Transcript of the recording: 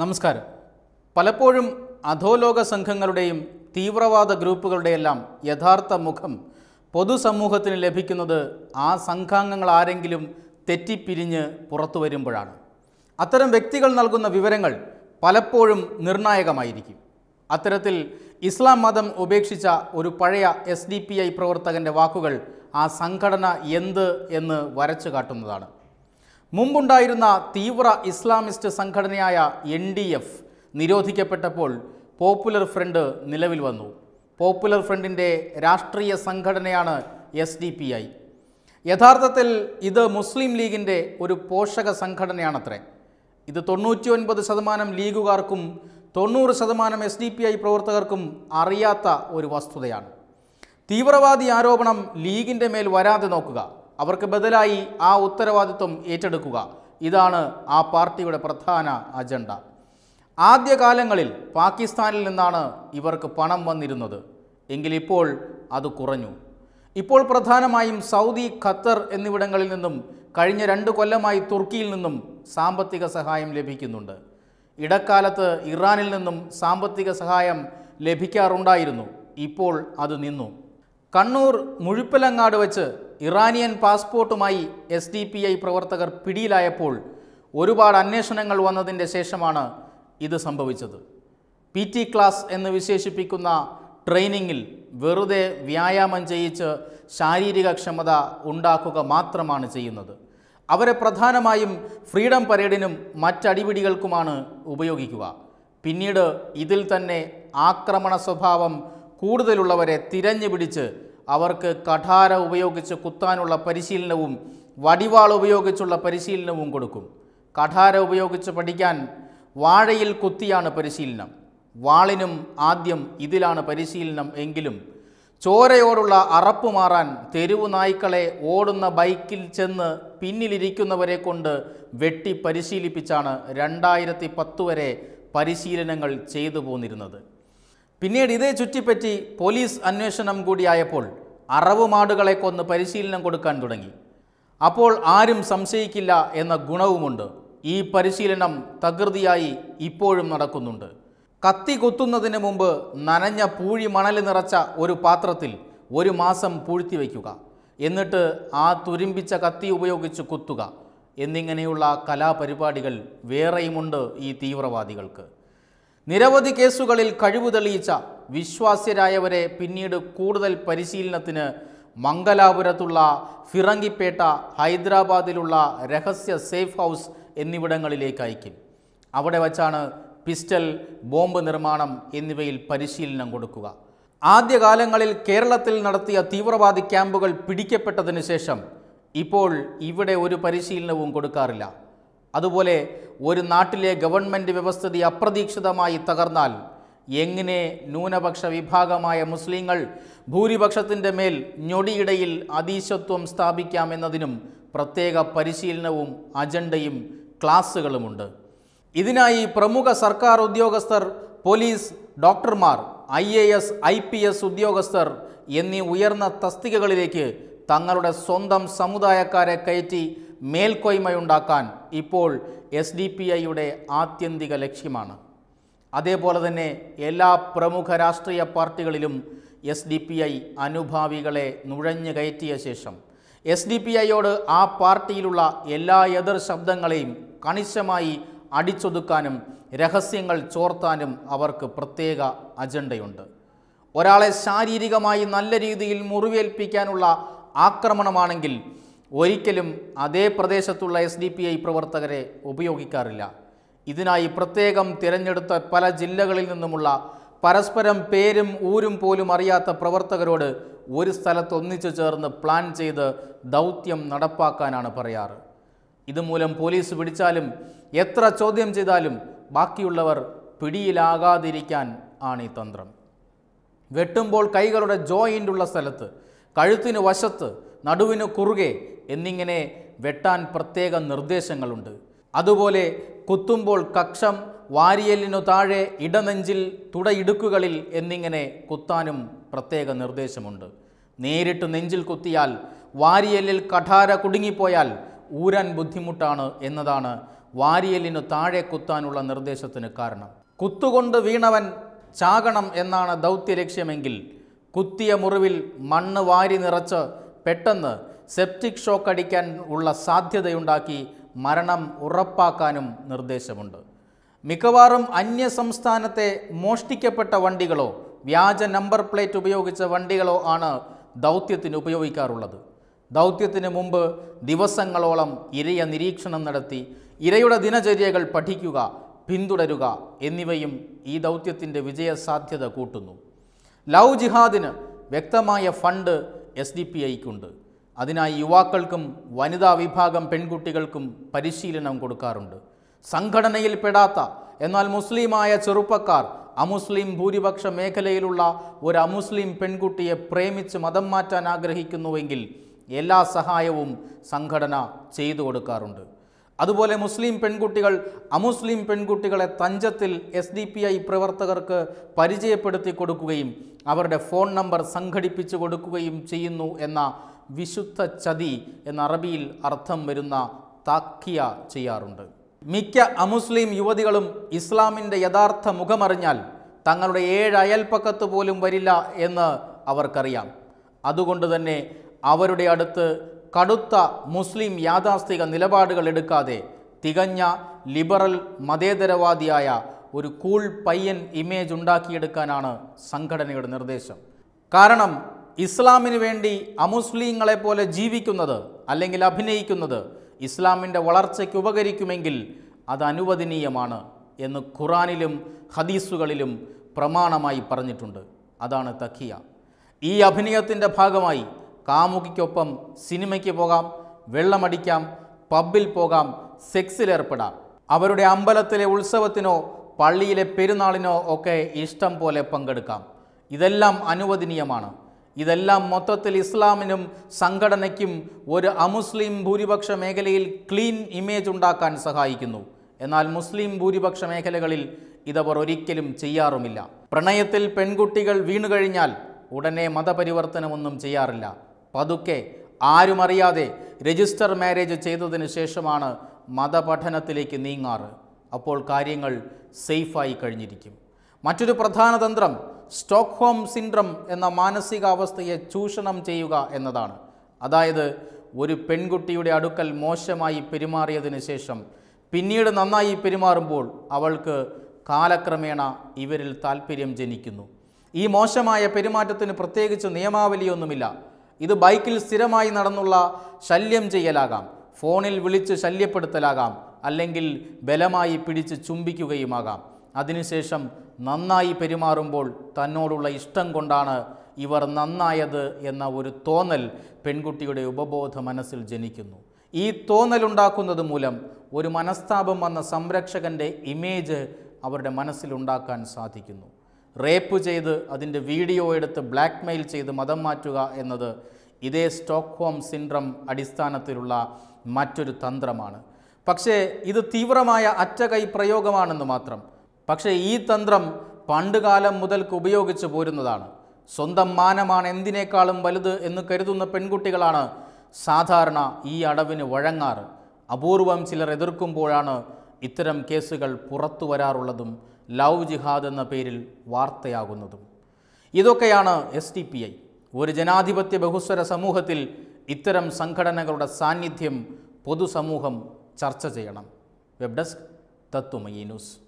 നമസ്കാരം പലപ്പോഴും അധോലോക സംഘങ്ങളുടെയും തീവ്രവാദ ഗ്രൂപ്പുകളുടെയെല്ലാം യഥാർത്ഥ മുഖം പൊതുസമൂഹത്തിന് ലഭിക്കുന്നത് ആ സംഘാംഗങ്ങൾ ആരെങ്കിലും തെറ്റിപ്പിരിഞ്ഞ് പുറത്തു വരുമ്പോഴാണ് അത്തരം വ്യക്തികൾ നൽകുന്ന വിവരങ്ങൾ പലപ്പോഴും നിർണായകമായിരിക്കും അത്തരത്തിൽ ഇസ്ലാം മതം ഉപേക്ഷിച്ച ഒരു പഴയ എസ് ഡി പി ഐ പ്രവർത്തകൻ്റെ വാക്കുകൾ ആ സംഘടന എന്ത് എന്ന് വരച്ചു കാട്ടുന്നതാണ് മുമ്പുണ്ടായിരുന്ന തീവ്ര ഇസ്ലാമിസ്റ്റ് സംഘടനയായ എൻ ഡി എഫ് നിരോധിക്കപ്പെട്ടപ്പോൾ പോപ്പുലർ ഫ്രണ്ട് നിലവിൽ വന്നു പോപ്പുലർ ഫ്രണ്ടിൻ്റെ രാഷ്ട്രീയ സംഘടനയാണ് എസ് ഡി പി ഐ യഥാർത്ഥത്തിൽ ഇത് മുസ്ലിം ലീഗിൻ്റെ ഒരു പോഷക സംഘടനയാണത്രേ ഇത് തൊണ്ണൂറ്റി ഒൻപത് ശതമാനം ലീഗുകാർക്കും തൊണ്ണൂറ് ശതമാനം എസ് ഡി പി ഐ പ്രവർത്തകർക്കും അറിയാത്ത ഒരു വസ്തുതയാണ് തീവ്രവാദി ആരോപണം ലീഗിൻ്റെ മേൽ വരാതെ നോക്കുക അവർക്ക് ബദലായി ആ ഉത്തരവാദിത്വം ഏറ്റെടുക്കുക ഇതാണ് ആ പാർട്ടിയുടെ പ്രധാന അജണ്ട ആദ്യകാലങ്ങളിൽ പാകിസ്ഥാനിൽ നിന്നാണ് ഇവർക്ക് പണം വന്നിരുന്നത് എങ്കിലിപ്പോൾ അത് കുറഞ്ഞു ഇപ്പോൾ പ്രധാനമായും സൗദി ഖത്തർ എന്നിവിടങ്ങളിൽ നിന്നും കഴിഞ്ഞ രണ്ട് കൊല്ലമായി തുർക്കിയിൽ നിന്നും സാമ്പത്തിക സഹായം ലഭിക്കുന്നുണ്ട് ഇടക്കാലത്ത് ഇറാനിൽ നിന്നും സാമ്പത്തിക സഹായം ലഭിക്കാറുണ്ടായിരുന്നു ഇപ്പോൾ അത് നിന്നു കണ്ണൂർ മുഴുപ്പലങ്ങാട് വെച്ച് ഇറാനിയൻ പാസ്പോർട്ടുമായി എസ് ഡി പി ഐ പ്രവർത്തകർ പിടിയിലായപ്പോൾ ഒരുപാട് അന്വേഷണങ്ങൾ വന്നതിൻ്റെ ശേഷമാണ് ഇത് സംഭവിച്ചത് പി ടി ക്ലാസ് എന്ന് വിശേഷിപ്പിക്കുന്ന ട്രെയിനിങ്ങിൽ വെറുതെ വ്യായാമം ചെയ്യിച്ച് ശാരീരിക ക്ഷമത ഉണ്ടാക്കുക മാത്രമാണ് ചെയ്യുന്നത് അവരെ പ്രധാനമായും ഫ്രീഡം പരേഡിനും മറ്റടിപിടികൾക്കുമാണ് ഉപയോഗിക്കുക പിന്നീട് ഇതിൽ തന്നെ ആക്രമണ സ്വഭാവം കൂടുതലുള്ളവരെ തിരഞ്ഞു പിടിച്ച് അവർക്ക് കഠാര ഉപയോഗിച്ച് കുത്താനുള്ള പരിശീലനവും വടിവാൾ ഉപയോഗിച്ചുള്ള പരിശീലനവും കൊടുക്കും കഠാര ഉപയോഗിച്ച് പഠിക്കാൻ വാഴയിൽ കുത്തിയാണ് പരിശീലനം വാളിനും ആദ്യം ഇതിലാണ് പരിശീലനം എങ്കിലും ചോരയോടുള്ള അറപ്പ് മാറാൻ തെരുവു നായ്ക്കളെ ഓടുന്ന ബൈക്കിൽ ചെന്ന് പിന്നിലിരിക്കുന്നവരെ കൊണ്ട് വെട്ടി പരിശീലിപ്പിച്ചാണ് രണ്ടായിരത്തി പത്ത് വരെ പരിശീലനങ്ങൾ ചെയ്തു പോന്നിരുന്നത് പിന്നീട് ഇതേ ചുറ്റിപ്പറ്റി പോലീസ് അന്വേഷണം കൂടിയായപ്പോൾ അറവുമാടുകളെ കൊന്ന് പരിശീലനം കൊടുക്കാൻ തുടങ്ങി അപ്പോൾ ആരും സംശയിക്കില്ല എന്ന ഗുണവുമുണ്ട് ഈ പരിശീലനം തകൃതിയായി ഇപ്പോഴും നടക്കുന്നുണ്ട് കത്തി കുത്തുന്നതിന് മുമ്പ് നനഞ്ഞ പൂഴി മണൽ നിറച്ച ഒരു പാത്രത്തിൽ ഒരു മാസം പൂഴ്ത്തി വയ്ക്കുക എന്നിട്ട് ആ തുരുമ്പിച്ച കത്തി ഉപയോഗിച്ച് കുത്തുക എന്നിങ്ങനെയുള്ള കലാപരിപാടികൾ വേറെയുമുണ്ട് ഈ തീവ്രവാദികൾക്ക് നിരവധി കേസുകളിൽ കഴിവ് തെളിയിച്ച വിശ്വാസ്യരായവരെ പിന്നീട് കൂടുതൽ പരിശീലനത്തിന് മംഗലാപുരത്തുള്ള ഫിറങ്കിപ്പേട്ട ഹൈദരാബാദിലുള്ള രഹസ്യ സേഫ് ഹൗസ് എന്നിവിടങ്ങളിലേക്ക് അയക്കും അവിടെ വച്ചാണ് പിസ്റ്റൽ ബോംബ് നിർമ്മാണം എന്നിവയിൽ പരിശീലനം കൊടുക്കുക ആദ്യകാലങ്ങളിൽ കേരളത്തിൽ നടത്തിയ തീവ്രവാദി ക്യാമ്പുകൾ പിടിക്കപ്പെട്ടതിന് ശേഷം ഇപ്പോൾ ഇവിടെ ഒരു പരിശീലനവും കൊടുക്കാറില്ല അതുപോലെ ഒരു നാട്ടിലെ ഗവൺമെൻറ് വ്യവസ്ഥിതി അപ്രതീക്ഷിതമായി തകർന്നാൽ എങ്ങനെ ന്യൂനപക്ഷ വിഭാഗമായ മുസ്ലിങ്ങൾ ഭൂരിപക്ഷത്തിൻ്റെ മേൽ ഞൊടിയിടയിൽ അതീശത്വം സ്ഥാപിക്കാമെന്നതിനും പ്രത്യേക പരിശീലനവും അജണ്ടയും ക്ലാസ്സുകളുമുണ്ട് ഇതിനായി പ്രമുഖ സർക്കാർ ഉദ്യോഗസ്ഥർ പോലീസ് ഡോക്ടർമാർ I A S I P S ഉദ്യോഗസ്ഥർ എന്നീ ഉയർന്ന തസ്തികകളിലേക്ക് തങ്ങളുടെ സ്വന്തം സമുദായക്കാരെ കയറ്റി മേൽക്കോയ്മയുണ്ടാക്കാൻ ഇപ്പോൾ എസ് ഡി പി ഐയുടെ ആത്യന്തിക ലക്ഷ്യമാണ് അതേപോലെ തന്നെ എല്ലാ പ്രമുഖ രാഷ്ട്രീയ പാർട്ടികളിലും എസ് ഡി പി ഐ അനുഭാവികളെ നുഴഞ്ഞു കയറ്റിയ ശേഷം എസ് ഡി പി ഐയോട് ആ പാർട്ടിയിലുള്ള എല്ലാ എതിർ ശബ്ദങ്ങളെയും കണിശമായി അടിച്ചൊതുക്കാനും രഹസ്യങ്ങൾ ചോർത്താനും അവർക്ക് പ്രത്യേക അജണ്ടയുണ്ട് ഒരാളെ ശാരീരികമായി നല്ല രീതിയിൽ മുറിവേൽപ്പിക്കാനുള്ള ആക്രമണമാണെങ്കിൽ ഒരിക്കലും അതേ പ്രദേശത്തുള്ള എസ് ഡി പി ഐ പ്രവർത്തകരെ ഉപയോഗിക്കാറില്ല ഇതിനായി പ്രത്യേകം തിരഞ്ഞെടുത്ത പല ജില്ലകളിൽ നിന്നുമുള്ള പരസ്പരം പേരും ഊരും പോലും അറിയാത്ത പ്രവർത്തകരോട് ഒരു സ്ഥലത്ത് ഒന്നിച്ചു ചേർന്ന് പ്ലാൻ ചെയ്ത് ദൗത്യം നടപ്പാക്കാനാണ് പറയാറ് ഇതുമൂലം പോലീസ് പിടിച്ചാലും എത്ര ചോദ്യം ചെയ്താലും ബാക്കിയുള്ളവർ പിടിയിലാകാതിരിക്കാൻ ആണ് ഈ തന്ത്രം വെട്ടുമ്പോൾ കൈകളുടെ ജോയിൻ്റ് ഉള്ള സ്ഥലത്ത് കഴുത്തിന് വശത്ത് നടുവിന് കുറുകെ എന്നിങ്ങനെ വെട്ടാൻ പ്രത്യേക നിർദ്ദേശങ്ങളുണ്ട് അതുപോലെ കുത്തുമ്പോൾ കക്ഷം വാരിയലിനു താഴെ ഇടനെഞ്ചിൽ തുടയിടുക്കുകളിൽ എന്നിങ്ങനെ കുത്താനും പ്രത്യേക നിർദ്ദേശമുണ്ട് നേരിട്ട് നെഞ്ചിൽ കുത്തിയാൽ വാരിയലിൽ കഠാര കുടുങ്ങിപ്പോയാൽ ഊരാൻ ബുദ്ധിമുട്ടാണ് എന്നതാണ് വാരിയലിനു താഴെ കുത്താനുള്ള നിർദ്ദേശത്തിന് കാരണം കുത്തുകൊണ്ട് വീണവൻ ചാകണം എന്നാണ് ദൗത്യ ലക്ഷ്യമെങ്കിൽ കുത്തിയ മുറിവിൽ മണ്ണ് വാരി നിറച്ച് പെട്ടെന്ന് സെപ്റ്റിക് ഷോക്ക് അടിക്കാൻ ഉള്ള സാധ്യതയുണ്ടാക്കി മരണം ഉറപ്പാക്കാനും നിർദ്ദേശമുണ്ട് മിക്കവാറും അന്യ സംസ്ഥാനത്തെ മോഷ്ടിക്കപ്പെട്ട വണ്ടികളോ വ്യാജ നമ്പർ പ്ലേറ്റ് ഉപയോഗിച്ച വണ്ടികളോ ആണ് ദൗത്യത്തിന് ഉപയോഗിക്കാറുള്ളത് ദൗത്യത്തിന് മുമ്പ് ദിവസങ്ങളോളം ഇരയെ നിരീക്ഷണം നടത്തി ഇരയുടെ ദിനചര്യകൾ പഠിക്കുക പിന്തുടരുക എന്നിവയും ഈ ദൗത്യത്തിൻ്റെ വിജയസാധ്യത കൂട്ടുന്നു ലവ് ജിഹാദിന് വ്യക്തമായ ഫണ്ട് എസ് ഡി പി ഐക്കുണ്ട് അതിനായി യുവാക്കൾക്കും വനിതാ വിഭാഗം പെൺകുട്ടികൾക്കും പരിശീലനം കൊടുക്കാറുണ്ട് സംഘടനയിൽ പെടാത്ത എന്നാൽ മുസ്ലിമായ ചെറുപ്പക്കാർ അമുസ്ലിം ഭൂരിപക്ഷ മേഖലയിലുള്ള ഒരു അമുസ്ലിം പെൺകുട്ടിയെ പ്രേമിച്ച് മതം മാറ്റാൻ ആഗ്രഹിക്കുന്നുവെങ്കിൽ എല്ലാ സഹായവും സംഘടന ചെയ്തു കൊടുക്കാറുണ്ട് അതുപോലെ മുസ്ലിം പെൺകുട്ടികൾ അമുസ്ലിം പെൺകുട്ടികളെ തഞ്ചത്തിൽ എസ് ഡി പി ഐ പ്രവർത്തകർക്ക് പരിചയപ്പെടുത്തി കൊടുക്കുകയും അവരുടെ ഫോൺ നമ്പർ സംഘടിപ്പിച്ചു കൊടുക്കുകയും ചെയ്യുന്നു എന്ന വിശുദ്ധ ചതി എന്ന അറബിയിൽ അർത്ഥം വരുന്ന താക്കിയ ചെയ്യാറുണ്ട് മിക്ക അമുസ്ലിം യുവതികളും ഇസ്ലാമിൻ്റെ യഥാർത്ഥ മുഖമറിഞ്ഞാൽ തങ്ങളുടെ ഏഴ് അയൽപ്പക്കത്ത് പോലും വരില്ല എന്ന് അവർക്കറിയാം അതുകൊണ്ട് തന്നെ അവരുടെ അടുത്ത് കടുത്ത മുസ്ലിം യാഥാസ്ഥിക നിലപാടുകൾ എടുക്കാതെ തികഞ്ഞ ലിബറൽ മതേതരവാദിയായ ഒരു കൂൾ പയ്യൻ ഇമേജ് ഉണ്ടാക്കിയെടുക്കാനാണ് സംഘടനയുടെ നിർദ്ദേശം കാരണം ഇസ്ലാമിന് വേണ്ടി അമുസ്ലിങ്ങളെ പോലെ ജീവിക്കുന്നത് അല്ലെങ്കിൽ അഭിനയിക്കുന്നത് ഇസ്ലാമിൻ്റെ വളർച്ചയ്ക്ക് ഉപകരിക്കുമെങ്കിൽ അത് അനുവദനീയമാണ് എന്ന് ഖുറാനിലും ഹദീസുകളിലും പ്രമാണമായി പറഞ്ഞിട്ടുണ്ട് അതാണ് തഖിയ ഈ അഭിനയത്തിൻ്റെ ഭാഗമായി കാമുകിക്കൊപ്പം സിനിമയ്ക്ക് പോകാം വെള്ളമടിക്കാം പബ്ബിൽ പോകാം സെക്സിലേർപ്പെടാം അവരുടെ അമ്പലത്തിലെ ഉത്സവത്തിനോ പള്ളിയിലെ പെരുന്നാളിനോ ഒക്കെ ഇഷ്ടം പോലെ പങ്കെടുക്കാം ഇതെല്ലാം അനുവദനീയമാണ് ഇതെല്ലാം മൊത്തത്തിൽ ഇസ്ലാമിനും സംഘടനയ്ക്കും ഒരു അമുസ്ലിം ഭൂരിപക്ഷ മേഖലയിൽ ക്ലീൻ ഇമേജ് ഉണ്ടാക്കാൻ സഹായിക്കുന്നു എന്നാൽ മുസ്ലിം ഭൂരിപക്ഷ മേഖലകളിൽ ഇതവർ ഒരിക്കലും ചെയ്യാറുമില്ല പ്രണയത്തിൽ പെൺകുട്ടികൾ വീണുകഴിഞ്ഞാൽ ഉടനെ മതപരിവർത്തനമൊന്നും ചെയ്യാറില്ല പതുക്കെ ആരുമറിയാതെ രജിസ്റ്റർ മാരേജ് ചെയ്തതിന് ശേഷമാണ് മതപഠനത്തിലേക്ക് നീങ്ങാറ് അപ്പോൾ കാര്യങ്ങൾ സേഫായി കഴിഞ്ഞിരിക്കും മറ്റൊരു പ്രധാന തന്ത്രം സ്റ്റോക്ക്ഹോം സിൻഡ്രം എന്ന മാനസികാവസ്ഥയെ ചൂഷണം ചെയ്യുക എന്നതാണ് അതായത് ഒരു പെൺകുട്ടിയുടെ അടുക്കൽ മോശമായി പെരുമാറിയതിനു ശേഷം പിന്നീട് നന്നായി പെരുമാറുമ്പോൾ അവൾക്ക് കാലക്രമേണ ഇവരിൽ താൽപ്പര്യം ജനിക്കുന്നു ഈ മോശമായ പെരുമാറ്റത്തിന് പ്രത്യേകിച്ച് നിയമാവലിയൊന്നുമില്ല ഇത് ബൈക്കിൽ സ്ഥിരമായി നടന്നുള്ള ശല്യം ചെയ്യലാകാം ഫോണിൽ വിളിച്ച് ശല്യപ്പെടുത്തലാകാം അല്ലെങ്കിൽ ബലമായി പിടിച്ച് ചുംബിക്കുകയുമാകാം അതിനുശേഷം നന്നായി പെരുമാറുമ്പോൾ തന്നോടുള്ള ഇഷ്ടം കൊണ്ടാണ് ഇവർ നന്നായത് എന്ന ഒരു തോന്നൽ പെൺകുട്ടിയുടെ ഉപബോധ മനസ്സിൽ ജനിക്കുന്നു ഈ തോന്നലുണ്ടാക്കുന്നത് മൂലം ഒരു മനസ്താപം വന്ന സംരക്ഷകൻ്റെ ഇമേജ് അവരുടെ മനസ്സിലുണ്ടാക്കാൻ സാധിക്കുന്നു റേപ്പ് ചെയ്ത് അതിൻ്റെ വീഡിയോ എടുത്ത് ബ്ലാക്ക് മെയിൽ ചെയ്ത് മതം മാറ്റുക എന്നത് ഇതേ സ്റ്റോക്ക്ഹോം സിൻഡ്രം അടിസ്ഥാനത്തിലുള്ള മറ്റൊരു തന്ത്രമാണ് പക്ഷേ ഇത് തീവ്രമായ അറ്റകൈ പ്രയോഗമാണെന്ന് മാത്രം പക്ഷേ ഈ തന്ത്രം പണ്ടുകാലം മുതൽക്ക് ഉപയോഗിച്ചു പോരുന്നതാണ് സ്വന്തം മാനമാണ് എന്തിനേക്കാളും വലുത് എന്ന് കരുതുന്ന പെൺകുട്ടികളാണ് സാധാരണ ഈ അടവിന് വഴങ്ങാറ് അപൂർവം ചിലർ എതിർക്കുമ്പോഴാണ് ഇത്തരം കേസുകൾ പുറത്തു വരാറുള്ളതും ലവ് ജിഹാദ് എന്ന പേരിൽ വാർത്തയാകുന്നതും ഇതൊക്കെയാണ് എസ് ഡി പി ഐ ഒരു ജനാധിപത്യ ബഹുസ്വര സമൂഹത്തിൽ ഇത്തരം സംഘടനകളുടെ സാന്നിധ്യം പൊതുസമൂഹം ചർച്ച ചെയ്യണം വെബ് ഡെസ്ക് തത്വമയി ന്യൂസ്